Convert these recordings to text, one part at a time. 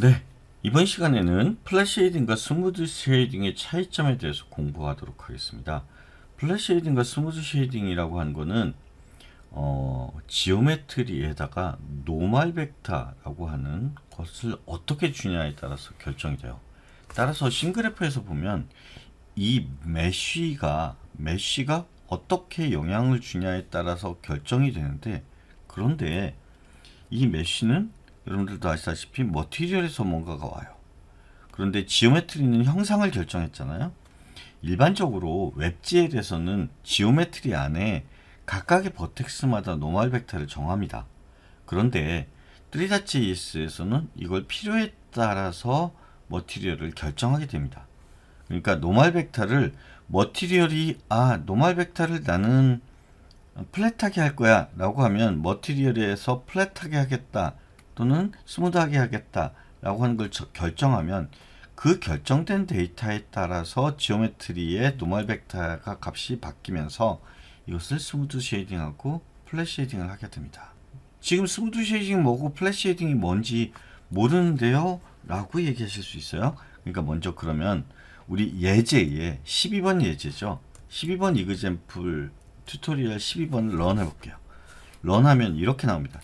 네, 이번 시간에는 플래쉐헤딩과 스무드 쉐이딩의 차이점에 대해서 공부하도록 하겠습니다. 플래쉐헤딩과 스무드 쉐이딩이라고 한 거는 어, 지오메트리에다가 노말 벡터라고 하는 것을 어떻게 주냐에 따라서 결정이 돼요. 따라서 싱그래프에서 보면 이 메쉬가 메시가 어떻게 영향을 주냐에 따라서 결정이 되는데 그런데 이 메시는 여러분들도 아시다시피 머티리얼에서 뭔가가 와요. 그런데 지오메트리는 형상을 결정했잖아요. 일반적으로 웹GL에서는 지오메트리 안에 각각의 버텍스마다 노멀 벡터를 정합니다. 그런데 3.js에서는 이걸 필요에 따라서 머티리얼을 결정하게 됩니다. 그러니까 노멀 벡터를 머티리얼이 아 노말 벡터를 나는 플랫하게 할 거야 라고 하면 머티리얼에서 플랫하게 하겠다 또는 스무드하게 하겠다 라고 하는 걸 결정하면 그 결정된 데이터에 따라서 지오메트리의 노멀 벡터가 값이 바뀌면서 이것을 스무드 쉐이딩하고 플랫 쉐이딩을 하게 됩니다. 지금 스무드 쉐이딩 뭐고 플랫 쉐이딩이 뭔지 모르는데요 라고 얘기하실 수 있어요. 그러니까 먼저 그러면 우리 예제에 12번 예제죠. 12번 이그젠플 튜토리얼 1 2번런 해볼게요. 런하면 이렇게 나옵니다.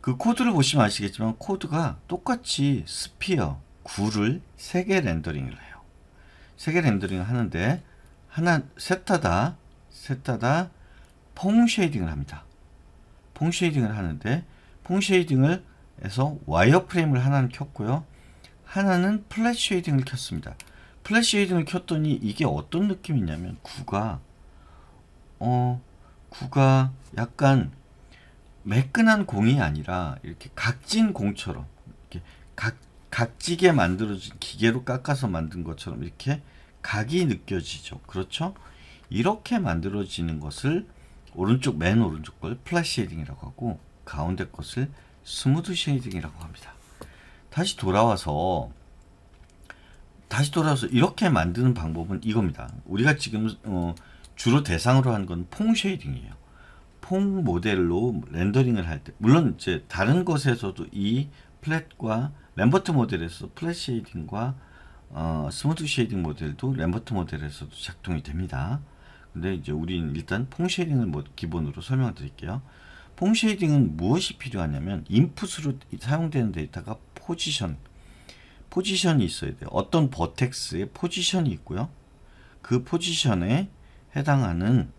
그 코드를 보시면 아시겠지만 코드가 똑같이 스피어, 굴을 3개 렌더링을 해요. 3개 렌더링을 하는데 하나 세타다, 세타다 퐁 쉐이딩을 합니다. 퐁 쉐이딩을 하는데 퐁 쉐이딩을 해서 와이어 프레임을 하나는 켰고요. 하나는 플랫 쉐이딩을 켰습니다. 플래시 헤이딩을 켰더니 이게 어떤 느낌이냐면 구가 어 구가 약간 매끈한 공이 아니라 이렇게 각진 공처럼 이렇게 각 각지게 만들어진 기계로 깎아서 만든 것처럼 이렇게 각이 느껴지죠. 그렇죠? 이렇게 만들어지는 것을 오른쪽 맨 오른쪽 걸 플래시 헤이딩이라고 하고 가운데 것을 스무드 쉐이딩이라고 합니다. 다시 돌아와서 다시 돌아서 이렇게 만드는 방법은 이겁니다. 우리가 지금 어, 주로 대상으로 한건퐁 쉐이딩이에요. 퐁 모델로 렌더링을 할 때 물론 이제 다른 것에서도 이 플랫과 램버트 모델에서 플랫 쉐이딩과 어, 스무트 쉐이딩 모델도 램버트 모델에서도 작동이 됩니다. 근데 이제 우리는 일단 퐁 쉐이딩을 뭐 기본으로 설명드릴게요. 퐁 쉐이딩은 무엇이 필요하냐면 인풋으로 사용되는 데이터가 포지션, 포지션이 있어야 돼요. 어떤 버텍스의 포지션이 있고요. 그 포지션에 해당하는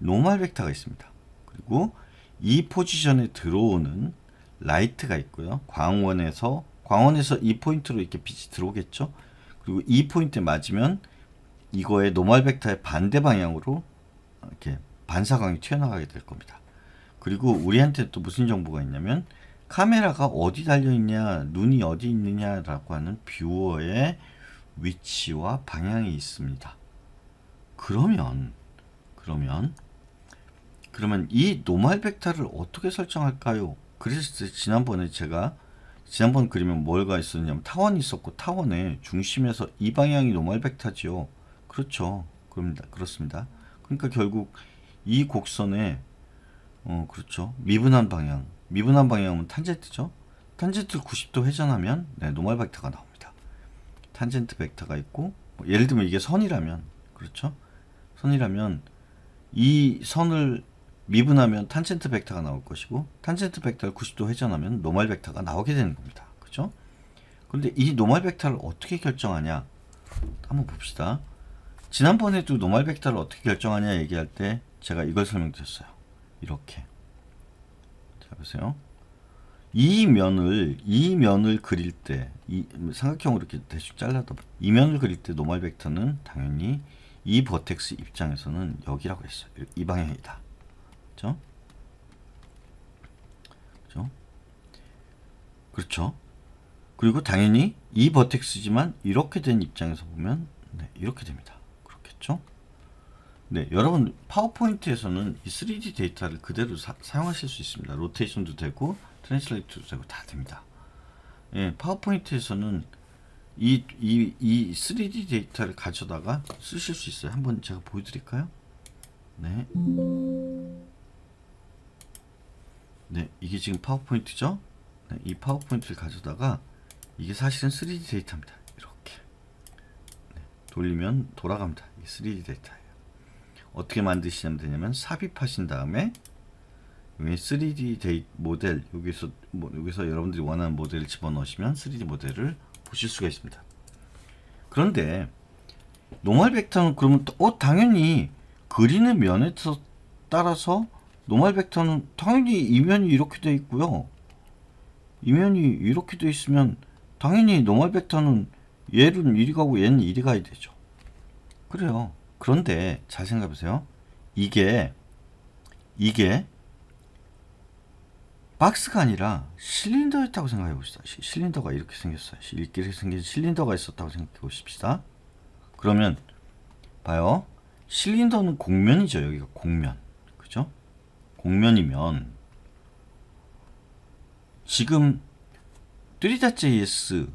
노멀 벡터가 있습니다. 그리고 이 포지션에 들어오는 라이트가 있고요. 광원에서 광원에서 이 포인트로 이렇게 빛이 들어오겠죠. 그리고 이 포인트에 맞으면 이거의 노멀 벡터의 반대 방향으로 이렇게 반사광이 튀어나가게 될 겁니다. 그리고 우리한테 또 무슨 정보가 있냐면 카메라가 어디 달려있냐, 눈이 어디 있느냐라고 하는 뷰어의 위치와 방향이 있습니다. 그러면, 그러면, 그러면 이 노말 벡터를 어떻게 설정할까요? 그래서 지난번에 제가 지난번 그리면 뭘가 있었냐면 타원이 있었고 타원의 중심에서 이 방향이 노말 벡터지요. 그렇죠. 그럽니다. 그렇습니다. 그러니까 결국 이 곡선의 어 그렇죠. 미분한 방향 미분한 방향은 탄젠트죠. 탄젠트 90도 회전하면 네, 노멀 벡터가 나옵니다. 탄젠트 벡터가 있고 뭐 예를 들면 이게 선이라면 그렇죠. 선이라면 이 선을 미분하면 탄젠트 벡터가 나올 것이고 탄젠트 벡터를 90도 회전하면 노멀 벡터가 나오게 되는 겁니다. 그렇죠? 그런데 이 노멀 벡터를 어떻게 결정하냐 한번 봅시다. 지난번에도 노멀 벡터를 어떻게 결정하냐 얘기할 때 제가 이걸 설명드렸어요. 이렇게 보세요. 이 면을 이 면을 그릴 때이 삼각형으로 이렇게 대충 잘라다 이 면을 그릴 때 노멀 벡터는 당연히 이 버텍스 입장에서는 여기라고 했어요. 이 방향이다. 그렇죠? 그렇죠? 그렇죠? 그리고 당연히 이 버텍스지만 이렇게 된 입장에서 보면 네, 이렇게 됩니다. 그렇겠죠? 네, 여러분 파워포인트에서는 이 3D 데이터를 그대로 사, 용하실수 있습니다. 로테이션도 되고 트랜스레이트도 되고 다 됩니다. 예, 파워포인트에서는 이, 이, 이 3D 데이터를 가져다가 쓰실 수 있어요. 한번 제가 보여드릴까요? 네. 네, 이게 지금 파워포인트죠? 네, 이 파워포인트를 가져다가 이게 사실은 3D 데이터입니다. 이렇게 네, 돌리면 돌아갑니다. 3D 데이터. 어떻게 만드시면 되냐면 삽입하신 다음에 3D 모델 여기서 뭐 여기서 여러분들이 원하는 모델을 집어넣으시면 3D 모델을 보실 수가 있습니다. 그런데 노멀 벡터는 그러면 어 당연히 그리는 면에 따라서 노멀 벡터는 당연히 이면이 이렇게 돼 있고요. 이면이 이렇게 돼 있으면 당연히 노멀 벡터는 얘는 이리 가고 얘는 이리 가야 되죠. 그래요. 그런데 잘 생각해 보세요. 이게 이게 박스가 아니라 실린더였다고 생각해 봅시다. 실린더가 이렇게 생겼어요. 이렇게 생긴 실린더가 있었다고 생각해 보십시다. 그러면 봐요. 실린더는 공면이죠. 여기가 공면. 그죠? 공면이면 지금 뚜리닷JS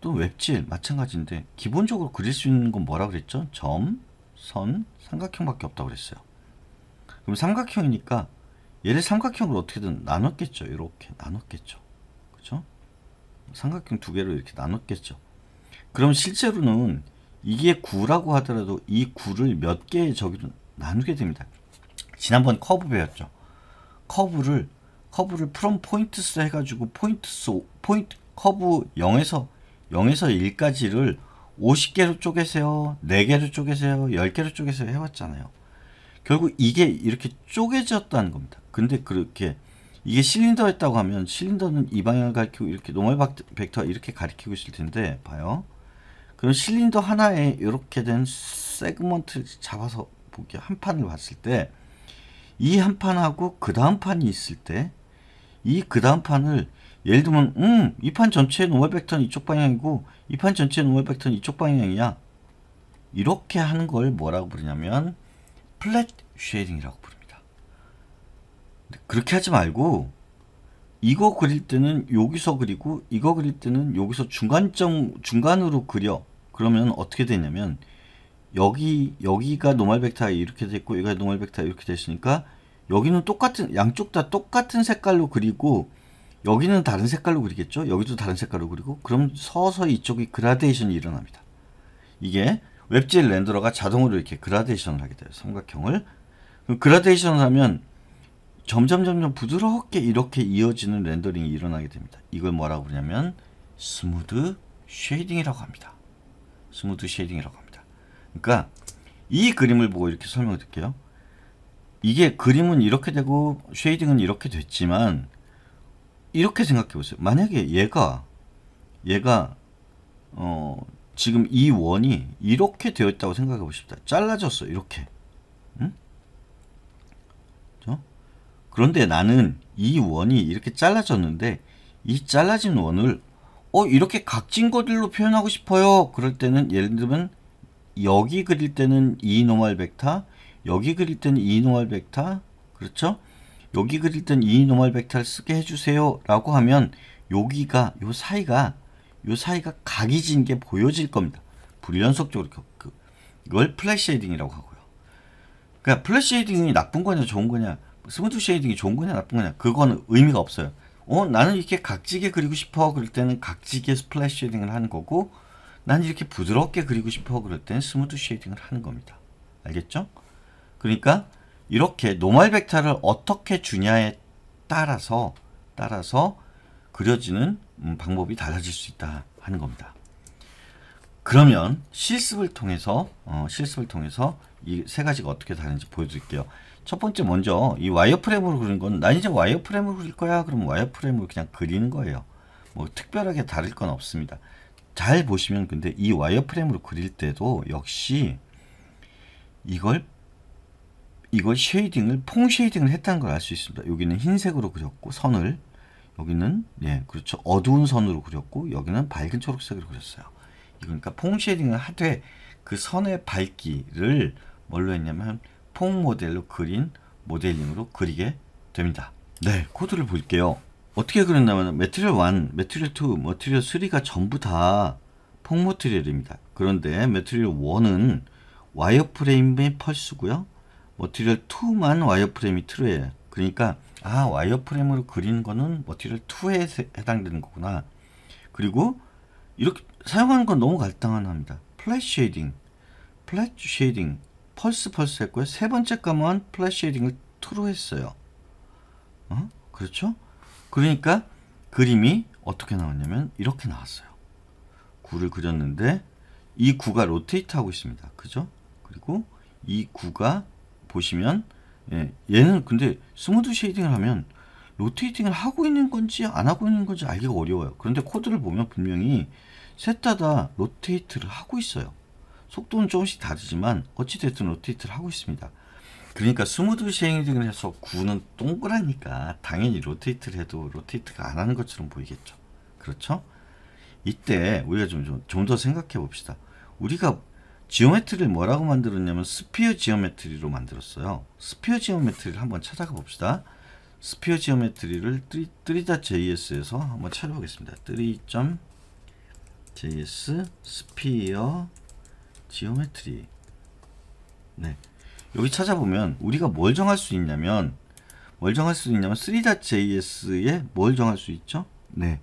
또 웹질 마찬가지인데 기본적으로 그릴 수 있는 건 뭐라 그랬죠? 점, 선, 삼각형밖에 없다고 그랬어요. 그럼 삼각형이니까 얘를 삼각형으로 어떻게든 나눴겠죠. 이렇게 나눴겠죠. 그죠? 삼각형 두 개로 이렇게 나눴겠죠. 그럼 실제로는 이게 9라고 하더라도 이 9를 몇 개의 저기로 나누게 됩니다. 지난번 커브 배웠죠. 커브를 커브를 프롬 포인트 수 해가지고 포인트 수 포인트 커브 0에서 0에서 1까지를 50개로 쪼개세요. 4개로 쪼개세요. 10개로 쪼개세요. 해왔잖아요. 결국 이게 이렇게 쪼개졌다는 겁니다. 근데 그렇게 이게 실린더였다고 하면 실린더는 이 방향을 가리키고 이렇게 노멀 벡터가 이렇게 가리키고 있을 텐데 봐요. 그럼 실린더 하나에 이렇게 된 세그먼트를 잡아서 보기 한 판을 봤을 때 이 한 판하고 그 다음 판이 있을 때 이 그 다음 판을 예를 들면 음이 판 전체의 노멀 벡터는 이쪽 방향이고 이 판 전체의 노멀 벡터는 이쪽 방향이야 이렇게 하는 걸 뭐라고 부르냐면 플랫 쉐이딩이라고 부릅니다 그렇게 하지 말고 이거 그릴 때는 여기서 그리고 이거 그릴 때는 여기서 중간점 중간으로 그려 그러면 어떻게 되냐면 여기 여기가 노멀 벡터 이렇게 됐고 여기가 노멀 벡터 이렇게 됐으니까 여기는 똑같은 양쪽 다 똑같은 색깔로 그리고 여기는 다른 색깔로 그리겠죠? 여기도 다른 색깔로 그리고 그럼 서서히 이쪽이 그라데이션이 일어납니다. 이게 웹젤 렌더러가 자동으로 이렇게 그라데이션을 하게 돼요. 삼각형을. 그라데이션을 하면 점점 점점 부드럽게 이렇게 이어지는 렌더링이 일어나게 됩니다. 이걸 뭐라고 그러냐면 스무드 쉐이딩이라고 합니다. 스무드 쉐이딩이라고 합니다. 그러니까 이 그림을 보고 이렇게 설명을 드릴게요. 이게 그림은 이렇게 되고 쉐이딩은 이렇게 됐지만 이렇게 생각해 보세요. 만약에 얘가 얘가 어 지금 이 원이 이렇게 되어 있다고 생각해 보십시다. 잘라졌어 이렇게. 응? 그죠 그런데 나는 이 원이 이렇게 잘라졌는데 이 잘라진 원을 어 이렇게 각진 거들로 표현하고 싶어요. 그럴 때는 예를 들면 여기 그릴 때는 이노멀 벡터, 여기 그릴 때는 이노멀 벡터, 그렇죠? 여기 그릴땐 이노멀 벡터를 쓰게 해주세요 라고 하면 여기가 요 사이가 요 사이가 각이 진 게 보여질 겁니다. 불연속적으로 그, 이걸 플래시 쉐이딩이라고 하고요. 그러니까 플래시 쉐이딩이 나쁜 거냐 좋은 거냐 스무드 쉐이딩이 좋은 거냐 나쁜 거냐 그거는 의미가 없어요. 어 나는 이렇게 각지게 그리고 싶어 그럴 때는 각지게 플래시 쉐이딩을 하는 거고 난 이렇게 부드럽게 그리고 싶어 그럴 때는 스무드 쉐이딩을 하는 겁니다. 알겠죠? 그러니까 이렇게 노멀 벡터를 어떻게 주냐에 따라서 따라서 그려지는 음, 방법이 달라질 수 있다 하는 겁니다. 그러면 실습을 통해서 어, 실습을 통해서 이 세 가지가 어떻게 다른지 보여드릴게요. 첫 번째 먼저 이 와이어프레임으로 그리는 건난 이제 와이어프레임으로 그릴 거야. 그럼 와이어프레임으로 그냥 그리는 거예요. 뭐 특별하게 다를 건 없습니다. 잘 보시면 근데 이 와이어프레임으로 그릴 때도 역시 이걸 이거 쉐이딩을 퐁 쉐이딩을 했다는 걸 알 수 있습니다. 여기는 흰색으로 그렸고 선을 여기는 예 그렇죠 어두운 선으로 그렸고 여기는 밝은 초록색으로 그렸어요. 그러니까 퐁 쉐이딩을 하되 그 선의 밝기를 뭘로 했냐면 퐁 모델로 그린 모델링으로 그리게 됩니다. 네 코드를 볼게요. 어떻게 그렸냐면 매트리얼 1, 매트리얼 2, 매트리얼 3가 전부 다 퐁 모트리얼입니다. 그런데 매트리얼 1은 와이어프레임의 펄스고요. 머티리얼 2만 와이어프레임이 트어예요 그러니까 아 와이어프레임으로 그린 거는 머티리얼 2에 해당되는 거구나. 그리고 이렇게 사용하는 건 너무 간단합니다. 플랫 쉐이딩, 플랫 쉐이딩, 펄스 펄스 했고요. 세 번째 과목은 플랫 쉐이딩을 트로 했어요. 어? 그렇죠? 그러니까 그림이 어떻게 나왔냐면 이렇게 나왔어요. 구를 그렸는데 이 구가 로테이트 하고 있습니다. 그죠? 그리고 이 구가 보시면 예, 얘는 근데 스무드 쉐이딩을 하면 로테이팅을 하고 있는 건지 안 하고 있는 건지 알기가 어려워요. 그런데 코드를 보면 분명히 셋 다 다 로테이트를 하고 있어요. 속도는 조금씩 다르지만 어찌됐든 로테이트를 하고 있습니다. 그러니까 스무드 쉐이딩을 해서 9는 동그라니까 당연히 로테이트를 해도 로테이트가 안 하는 것처럼 보이겠죠. 그렇죠? 이때 우리가 좀 좀더 좀 생각해 봅시다. 우리가 지오메트리를 뭐라고 만들었냐면 스피어 지오메트리로 만들었어요. 스피어 지오메트리를 한번 찾아가 봅시다. 스피어 지오메트리를 3리 JS에서 한번 찾아보겠습니다. 3 JS 스피어 지오메트리 네 여기 찾아보면 우리가 뭘 정할 수 있냐면 뭘 정할 수 있냐면 3.js에 뭘 정할 수 있죠? 네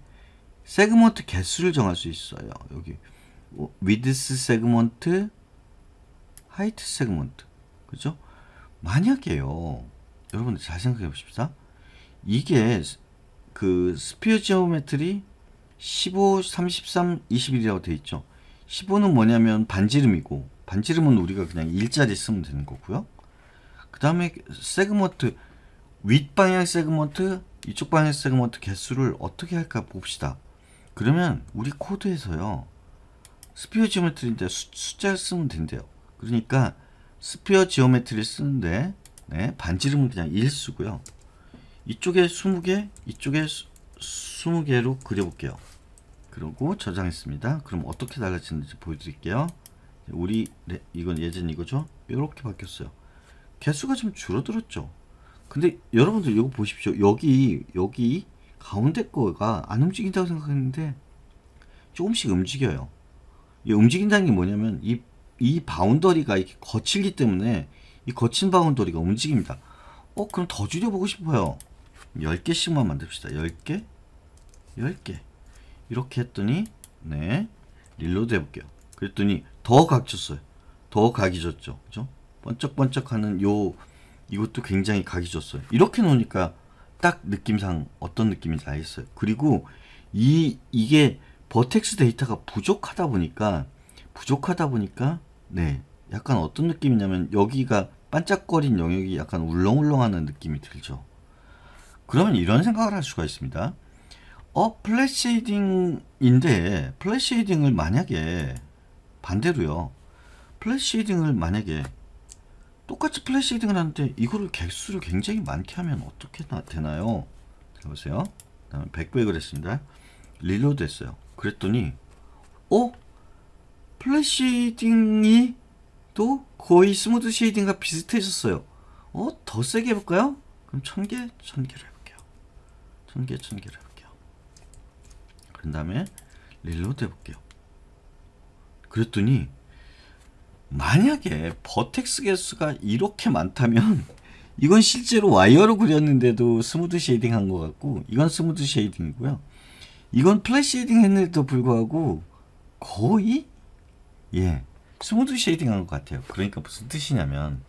세그먼트 개수를 정할 수 있어요 여기 w 어, 드스 세그먼트 하이트 세그먼트 그죠? 만약에요 여러분 잘 생각해 보십시다 이게 그 스피어 지오메트리 15, 33, 21이라고 돼 있죠 15는 뭐냐면 반지름이고 반지름은 우리가 그냥 일자리 쓰면 되는 거고요 그 다음에 세그먼트 윗방향 세그먼트 이쪽 방향 세그먼트 개수를 어떻게 할까 봅시다 그러면 우리 코드에서요 스피어 지오메트리인데 숫자를 쓰면 된대요 그러니까 스피어 지오메트리 쓰는데 네, 반지름은 그냥 1수고요. 이쪽에 20개, 이쪽에 20개로 그려볼게요. 그리고 저장했습니다. 그럼 어떻게 달라지는지 보여드릴게요. 우리 네, 이건 예전 이거죠? 이렇게 바뀌었어요. 개수가 좀 줄어들었죠? 근데 여러분들 이거 보십시오. 여기 여기 가운데 거가 안 움직인다고 생각했는데 조금씩 움직여요. 이 움직인다는 게 뭐냐면 이이 바운더리가 이렇게 거칠기 때문에 이 거친 바운더리가 움직입니다. 어 그럼 더 줄여보고 싶어요. 10개씩만 만듭시다. 10개 10개 이렇게 했더니 네 릴로드 해볼게요. 그랬더니 더 각졌어요. 더 각이 졌죠. 그죠? 번쩍번쩍하는 요 이것도 굉장히 각이 졌어요. 이렇게 놓으니까 딱 느낌상 어떤 느낌인지 알겠어요. 그리고 이 이게 버텍스 데이터가 부족하다 보니까 부족하다 보니까 네. 약간 어떤 느낌이냐면 여기가 반짝거린 영역이 약간 울렁울렁하는 느낌이 들죠. 그러면 이런 생각을 할 수가 있습니다. 어, 플래시이딩인데플래시이딩을 만약에 반대로요. 플래시이딩을 만약에 똑같이 플래시이딩을 하는데 이거를 개수를 굉장히 많게 하면 어떻게 되나요? 자 보세요. 1 0 0 백백을 했습니다. 릴로드 했어요. 그랬더니 어? 플래시 쉐이딩이 또 거의 스무드 쉐이딩과 비슷해졌어요. 어? 더 세게 해볼까요? 그럼 천 개, 천개로 해볼게요. 천 개, 천개로 해볼게요. 그 다음에 릴로드 해볼게요. 그랬더니 만약에 버텍스 개수가 이렇게 많다면 이건 실제로 와이어로 그렸는데도 스무드 쉐이딩 한 것 같고 이건 스무드 쉐이딩이고요. 이건 플랫 쉐이딩 했는데도 불구하고 거의 예. 스무드 쉐이딩 한 것 같아요. 그러니까 무슨 뜻이냐면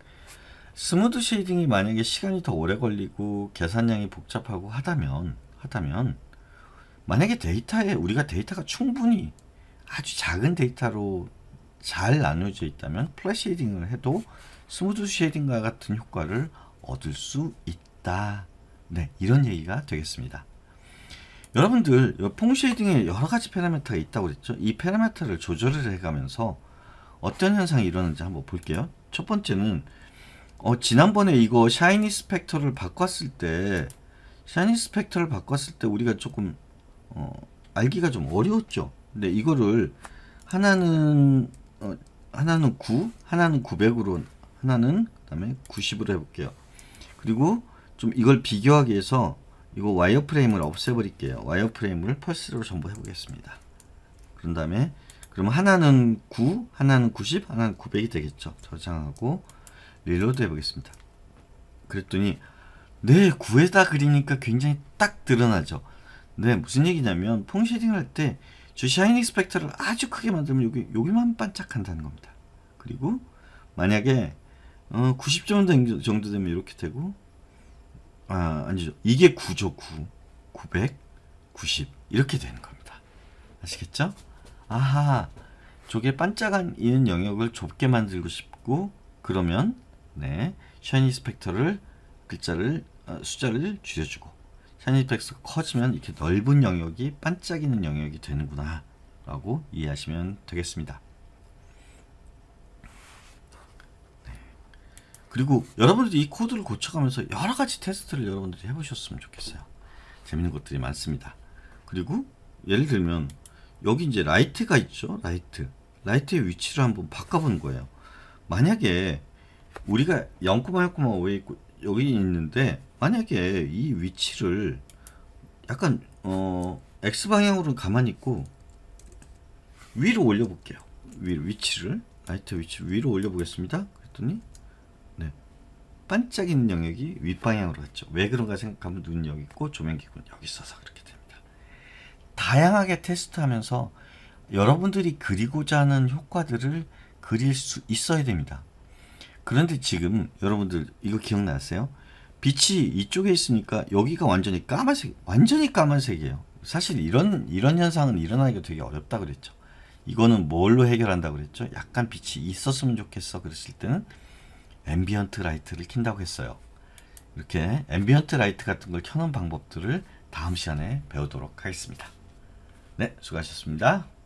스무드 쉐이딩이 만약에 시간이 더 오래 걸리고 계산량이 복잡하고 하다면 하다면 만약에 데이터에 우리가 데이터가 충분히 아주 작은 데이터로 잘 나누어져 있다면 플래시 쉐이딩을 해도 스무드 쉐이딩과 같은 효과를 얻을 수 있다. 네, 이런 얘기가 되겠습니다. 여러분들 폼 쉐이딩에 여러 가지 페라메터가 있다고 그랬죠? 이 파라미터를 조절을 해가면서 어떤 현상이 일어나는지 한번 볼게요. 첫 번째는 어, 지난번에 이거 샤이니 스펙터를 바꿨을 때 샤이니 스펙터를 바꿨을 때 우리가 조금 어, 알기가 좀 어려웠죠. 근데 이거를 하나는 어, 하나는 9, 하나는 900으로 하나는 그다음에 90으로 해볼게요. 그리고 좀 이걸 비교하기 위해서 이거 와이어프레임을 없애버릴게요. 와이어프레임을 펄스로 전부 해보겠습니다. 그런 다음에 그럼 하나는 9, 하나는 90, 하나는 900이 되겠죠. 저장하고 리로드 해보겠습니다. 그랬더니 네 9에다 그리니까 굉장히 딱 드러나죠. 네 무슨 얘기냐면 퐁 쉐딩을 할때저 샤이닝 스펙터를 아주 크게 만들면 여기, 여기만 반짝한다는 겁니다. 그리고 만약에 어, 90점 정도 되면 이렇게 되고 아, 아니죠. 이게 9조 9, 990 이렇게 되는 겁니다. 아시겠죠? 아하, 저게 반짝이는 영역을 좁게 만들고 싶고 그러면 네, 샤이니 스펙터를 글자를 어, 숫자를 줄여주고 샤이니 스펙터가 커지면 이렇게 넓은 영역이 반짝이는 영역이 되는구나 라고 이해하시면 되겠습니다. 그리고 여러분들이 이 코드를 고쳐가면서 여러 가지 테스트를 여러분들이 해보셨으면 좋겠어요. 재밌는 것들이 많습니다. 그리고 예를 들면 여기 이제 라이트가 있죠. 라이트. 라이트의 위치를 한번 바꿔보는 거예요. 만약에 우리가 0,0,5에 있고 여기 있는데 만약에 이 위치를 약간 어 x 방향으로 가만히 있고 위로 올려볼게요. 위로 위치를 라이트 위치를 위로 올려보겠습니다. 그랬더니 반짝이는 영역이 윗방향으로 갔죠. 왜 그런가 생각하면 눈 여기 있고 조명기구는 여기 있어서 그렇게 됩니다. 다양하게 테스트하면서 여러분들이 그리고자 하는 효과들을 그릴 수 있어야 됩니다. 그런데 지금 여러분들 이거 기억나세요? 빛이 이쪽에 있으니까 여기가 완전히 까만색, 완전히 까만색이에요. 사실 이런 이런 현상은 일어나기가 되게 어렵다 그랬죠. 이거는 뭘로 해결한다 그랬죠? 약간 빛이 있었으면 좋겠어 그랬을 때는 앰비언트 라이트를 킨다고 했어요. 이렇게 앰비언트 라이트 같은 걸 켜는 방법들을 다음 시간에 배우도록 하겠습니다. 네, 수고하셨습니다.